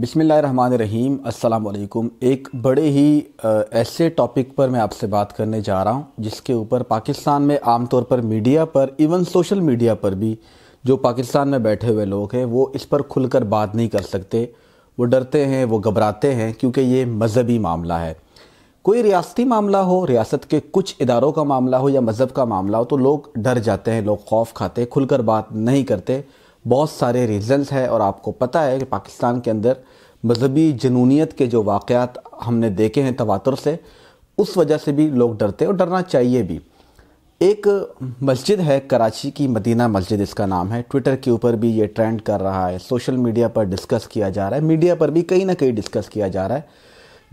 बिसमीम् अल्लाम एक बड़े ही ऐसे टॉपिक पर मैं आपसे बात करने जा रहा हूँ जिसके ऊपर पाकिस्तान में आमतौर पर मीडिया पर इवन सोशल मीडिया पर भी जो पाकिस्तान में बैठे हुए लोग हैं वो इस पर खुलकर बात नहीं कर सकते वो डरते हैं वो घबराते हैं क्योंकि ये मजहबी मामला है कोई रियासती मामला हो रियासत के कुछ इदारों का मामला हो या मज़हब का मामला हो तो लोग डर जाते हैं लोग खौफ खाते खुलकर बात नहीं करते बहुत सारे रीज़न्स हैं और आपको पता है कि पाकिस्तान के अंदर मजहबी जनूनीत के जो वाक़ हमने देखे हैं तवातर से उस वजह से भी लोग डरते हैं और डरना चाहिए भी एक मस्जिद है कराची की मदीना मस्जिद इसका नाम है ट्विटर के ऊपर भी ये ट्रेंड कर रहा है सोशल मीडिया पर डिस्कस किया जा रहा है मीडिया पर भी कहीं ना कहीं डिस्कस किया जा रहा है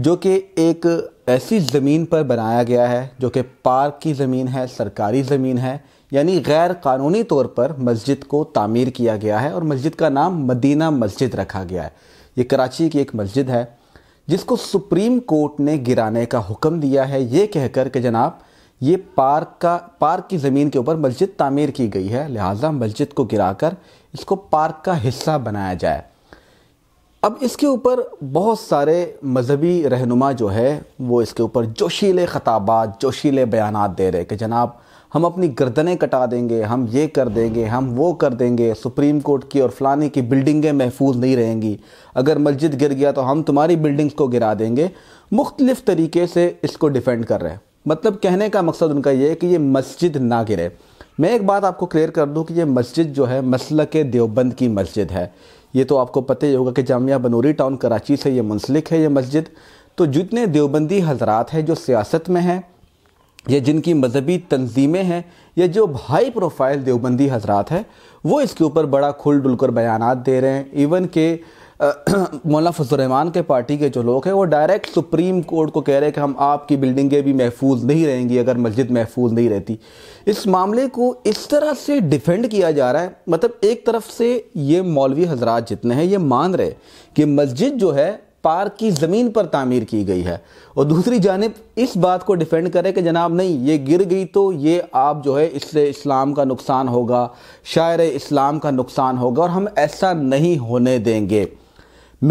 जो कि एक ऐसी ज़मीन पर बनाया गया है जो कि पार्क की ज़मीन है सरकारी ज़मीन है यानी गैर कानूनी तौर पर मस्जिद को तामीर किया गया है और मस्जिद का नाम मदीना मस्जिद रखा गया है ये कराची की एक मस्जिद है जिसको सुप्रीम कोर्ट ने गिराने का हुक्म दिया है ये कहकर के जनाब ये पार्क का पार्क की ज़मीन के ऊपर मस्जिद तामीर की गई है लिहाजा मस्जिद को गिराकर इसको पार्क का हिस्सा बनाया जाए अब इसके ऊपर बहुत सारे मजहबी रहनुमा जो है वो इसके ऊपर जोशीले ख़ताबात जोशीले बयान दे रहे कि जनाब हम अपनी गर्दनें कटा देंगे हम ये कर देंगे हम वो कर देंगे सुप्रीम कोर्ट की और फलाने की बिल्डिंगें महफूज नहीं रहेंगी अगर मस्जिद गिर गया तो हम तुम्हारी बिल्डिंग्स को गिरा देंगे मुख्तलिफ़ तरीके से इसको डिफेंड कर रहे हैं मतलब कहने का मकसद उनका ये है कि ये मस्जिद ना गिरे मैं एक बात आपको क्लियर कर दूं कि ये मस्जिद जो है मसल के देवबंद की मस्जिद है ये तो आपको पता ही होगा कि जामिया बनूरी टाउन कराची से ये मुंसलिक है ये मस्जिद तो जितने देवबंदी हजरात हैं जो सियासत में हैं या जिनकी मजहबी तंजीमें हैं या जो हाई प्रोफाइल देवबंदी हजरात हैं वो इसके ऊपर बड़ा खुल डुल कर बयान दे रहे हैं इवन के मौलाना फजलरहमान के पार्टी के जो लोग हैं वो डायरेक्ट सुप्रीम कोर्ट को कह रहे हैं कि हम आपकी बिल्डिंगें भी महफूज नहीं रहेंगी अगर मस्जिद महफूज नहीं रहती इस मामले को इस तरह से डिफेंड किया जा रहा है मतलब एक तरफ से ये मौलवी हजरात जितने हैं ये मान रहे कि मस्जिद जो है पार्क की ज़मीन पर तामीर की गई है और दूसरी जानब इस बात को डिफेंड करें कि जनाब नहीं ये गिर गई तो ये आप जो है इससे इस्लाम का नुकसान होगा शायर इस्लाम का नुकसान होगा और हम ऐसा नहीं होने देंगे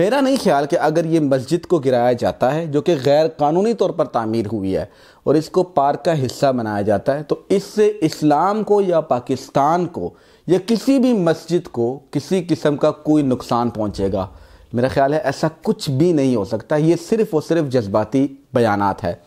मेरा नहीं ख्याल कि अगर ये मस्जिद को गिराया जाता है जो कि गैर कानूनी तौर पर तामीर हुई है और इसको पार्क का हिस्सा बनाया जाता है तो इससे इस्लाम को या पाकिस्तान को या किसी भी मस्जिद को किसी किस्म का कोई नुकसान पहुंचेगा मेरा ख्याल है ऐसा कुछ भी नहीं हो सकता ये सिर्फ़ और सिर्फ जज्बाती बयान है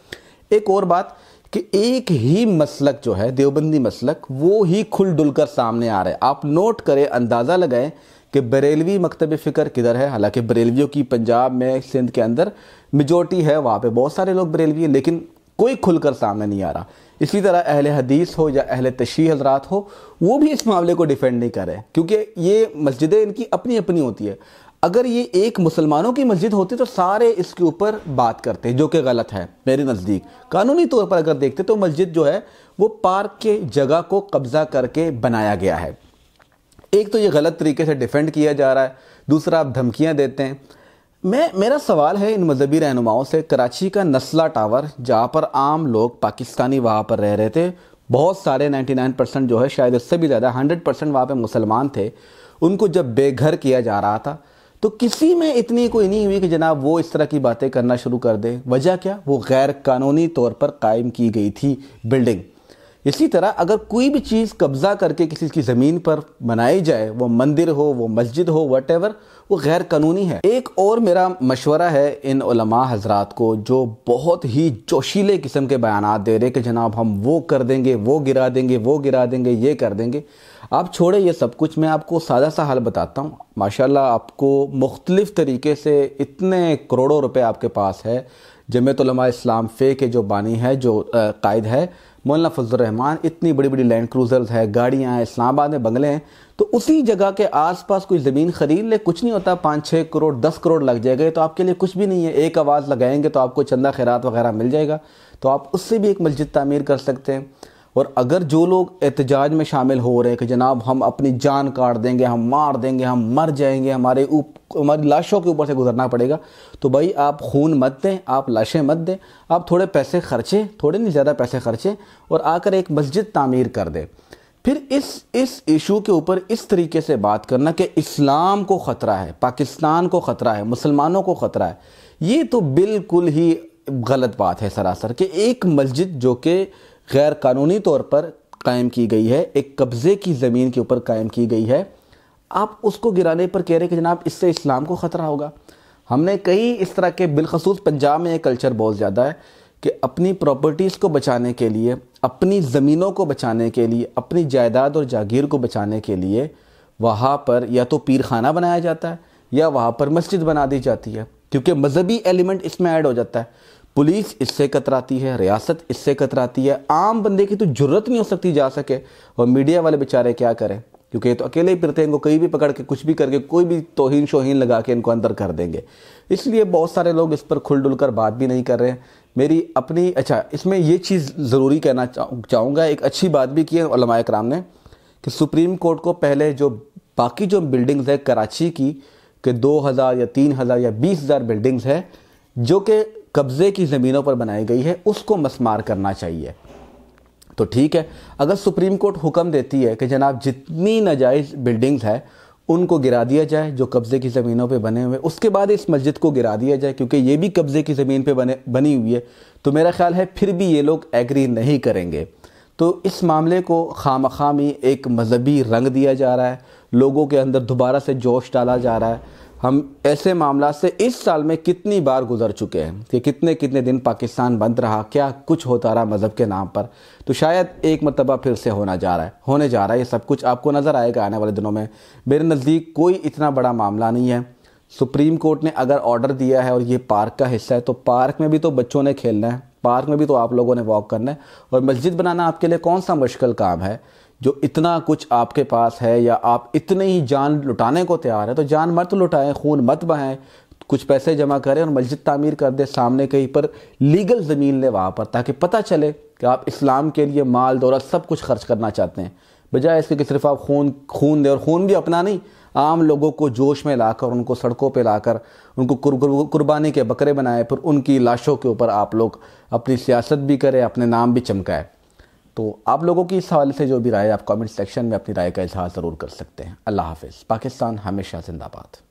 एक और बात कि एक ही मसलक जो है देवबंदी मसलक वो ही खुल डुल कर सामने आ रहे आप नोट करें अंदाज़ा लगाएं कि बरेलवी मकतब फ़िक्र किधर है हालांकि बरेलवियों की पंजाब में सिंध के अंदर मेजोरिटी है वहाँ पे बहुत सारे लोग बरेलवी हैं लेकिन कोई खुलकर सामने नहीं आ रहा इसी तरह अहल हदीस हो या अहल तशी हजरात हो वो भी इस मामले को डिफेंड नहीं कर रहे क्योंकि ये मस्जिदें इनकी अपनी अपनी होती है अगर ये एक मुसलमानों की मस्जिद होती तो सारे इसके ऊपर बात करते जो कि गलत है मेरे नज़दीक कानूनी तौर पर अगर देखते तो मस्जिद जो है वो पार्क के जगह को कब्ज़ा करके बनाया गया है एक तो ये गलत तरीके से डिफेंड किया जा रहा है दूसरा आप धमकियाँ देते हैं मैं मेरा सवाल है इन मजहबी रहनुमाओं से कराची का नस्ला टावर जहाँ पर आम लोग पाकिस्तानी वहाँ पर रह रहे थे बहुत सारे 99 परसेंट जो है शायद उससे भी ज़्यादा 100 परसेंट वहाँ पर मुसलमान थे उनको जब बेघर किया जा रहा था तो किसी में इतनी कोई नहीं हुई कि जनाब वो इस तरह की बातें करना शुरू कर दे वजह क्या वो गैर कानूनी तौर पर कायम की गई थी बिल्डिंग इसी तरह अगर कोई भी चीज़ कब्ज़ा करके किसी की ज़मीन पर बनाई जाए वो मंदिर हो वो मस्जिद हो वट वो गैर कानूनी है एक और मेरा मशवरा है इन हजरात को जो बहुत ही जोशीले किस्म के बयान दे रहे कि जनाब हम वो कर देंगे वो गिरा देंगे वो गिरा देंगे ये कर देंगे आप छोड़े ये सब कुछ मैं आपको सादा सा हाल बताता हूँ माशाल्लाह आपको मुख्तलिफ़ तरीके से इतने करोड़ों रुपए आपके पास है जमेतलमा इस्लाम फ़े के जो बानी है जो कायद है मौलाना फजलरहमान इतनी बड़ी बड़ी लैंड क्रूज़र्स है गाड़ियाँ हैं इस्लामाबाद में बंगले हैं तो उसी जगह के आसपास कोई ज़मीन ख़रीद ले कुछ नहीं होता पाँच छः करोड़ दस करोड़ लग जाएगा तो आपके लिए कुछ भी नहीं है एक आवाज़ लगाएंगे तो आपको चंदा खैरात वगैरह मिल जाएगा तो आप उससे भी एक मस्जिद तमीर कर सकते हैं और अगर जो लोग एहतजाज में शामिल हो रहे हैं कि जनाब हम अपनी जान काट देंगे हम मार देंगे हम मर जाएंगे हमारे ऊप हमारी लाशों के ऊपर से गुजरना पड़ेगा तो भाई आप खून मत दें आप लाशें मत दें आप थोड़े पैसे खर्चे थोड़े नहीं ज़्यादा पैसे खर्चे और आकर एक मस्जिद तामीर कर दें फिर इस इस इशू के ऊपर इस तरीके से बात करना कि इस्लाम को ख़तरा है पाकिस्तान को ख़तरा है मुसलमानों को ख़तरा है ये तो बिल्कुल ही गलत बात है सरासर कि एक मस्जिद जो कि गैर कानूनी तौर पर कायम की गई है एक कब्ज़े की ज़मीन के ऊपर कायम की गई है आप उसको गिराने पर कह रहे हैं कि जनाब इससे इस्लाम को ख़तरा होगा हमने कई इस तरह के बिलखसूस पंजाब में ये कल्चर बहुत ज़्यादा है कि अपनी प्रॉपर्टीज़ को बचाने के लिए अपनी ज़मीनों को बचाने के लिए अपनी जायदाद और जागीर को बचाने के लिए वहाँ पर या तो पीर खाना बनाया जाता है या वहाँ पर मस्जिद बना दी जाती है क्योंकि मजहबी एलिमेंट इसमें ऐड हो जाता है पुलिस इससे कतराती है रियासत इससे कतराती है आम बंदे की तो जरूरत नहीं हो सकती जा सके और मीडिया वाले बेचारे क्या करें क्योंकि ये तो अकेले ही फिरते हैं इनको कहीं भी पकड़ के कुछ भी करके कोई भी तोहिन शोहीन लगा के इनको अंदर कर देंगे इसलिए बहुत सारे लोग इस पर खुल डुल कर बात भी नहीं कर रहे हैं मेरी अपनी अच्छा इसमें ये चीज़ ज़रूरी कहना चाहूँगा एक अच्छी बात भी की है कराम ने कि सुप्रीम कोर्ट को पहले जो बाकी जो बिल्डिंग्स है कराची की कि हज़ार या हज़ार या हज़ार बिल्डिंग्स है जो कि कब्ज़े की ज़मीनों पर बनाई गई है उसको मसमार करना चाहिए तो ठीक है अगर सुप्रीम कोर्ट हुक्म देती है कि जनाब जितनी नाजायज़ बिल्डिंग्स हैं उनको गिरा दिया जाए जो कब्ज़े की ज़मीनों पे बने हुए उसके बाद इस मस्जिद को गिरा दिया जाए क्योंकि ये भी कब्ज़े की ज़मीन पे बने बनी हुई है तो मेरा ख्याल है फिर भी ये लोग एग्री नहीं करेंगे तो इस मामले को खाम खामी एक मजहबी रंग दिया जा रहा है लोगों के अंदर दोबारा से जोश डाला जा रहा है हम ऐसे मामला से इस साल में कितनी बार गुजर चुके हैं कि कितने कितने दिन पाकिस्तान बंद रहा क्या कुछ होता रहा मज़हब के नाम पर तो शायद एक मरतबा फिर से होना जा रहा है होने जा रहा है ये सब कुछ आपको नज़र आएगा आने वाले दिनों में मेरे नज़दीक कोई इतना बड़ा मामला नहीं है सुप्रीम कोर्ट ने अगर ऑर्डर दिया है और ये पार्क का हिस्सा है तो पार्क में भी तो बच्चों ने खेलना है पार्क में भी तो आप लोगों ने वॉक करना है और मस्जिद बनाना आपके लिए कौन सा मुश्किल काम है जो इतना कुछ आपके पास है या आप इतने ही जान लुटाने को तैयार है तो जान मत लुटाएं खून मत बहाएं कुछ पैसे जमा करें और मस्जिद तामीर कर दें सामने कहीं पर लीगल ज़मीन ले वहाँ पर ताकि पता चले कि आप इस्लाम के लिए माल दौलत सब कुछ खर्च करना चाहते हैं बजाय इसके कि सिर्फ आप खून खून दें और खून भी अपना नहीं आम लोगों को जोश में लाकर उनको सड़कों पे लाकर उनको कुर्बानी के बकरे बनाए फिर उनकी लाशों के ऊपर आप लोग अपनी सियासत भी करें अपने नाम भी चमकाए तो आप लोगों की इस हवाले से जो भी राय आप कमेंट सेक्शन में अपनी राय का इजहार ज़रूर कर सकते हैं अल्लाह हाफिज़ पाकिस्तान हमेशा जिंदाबाद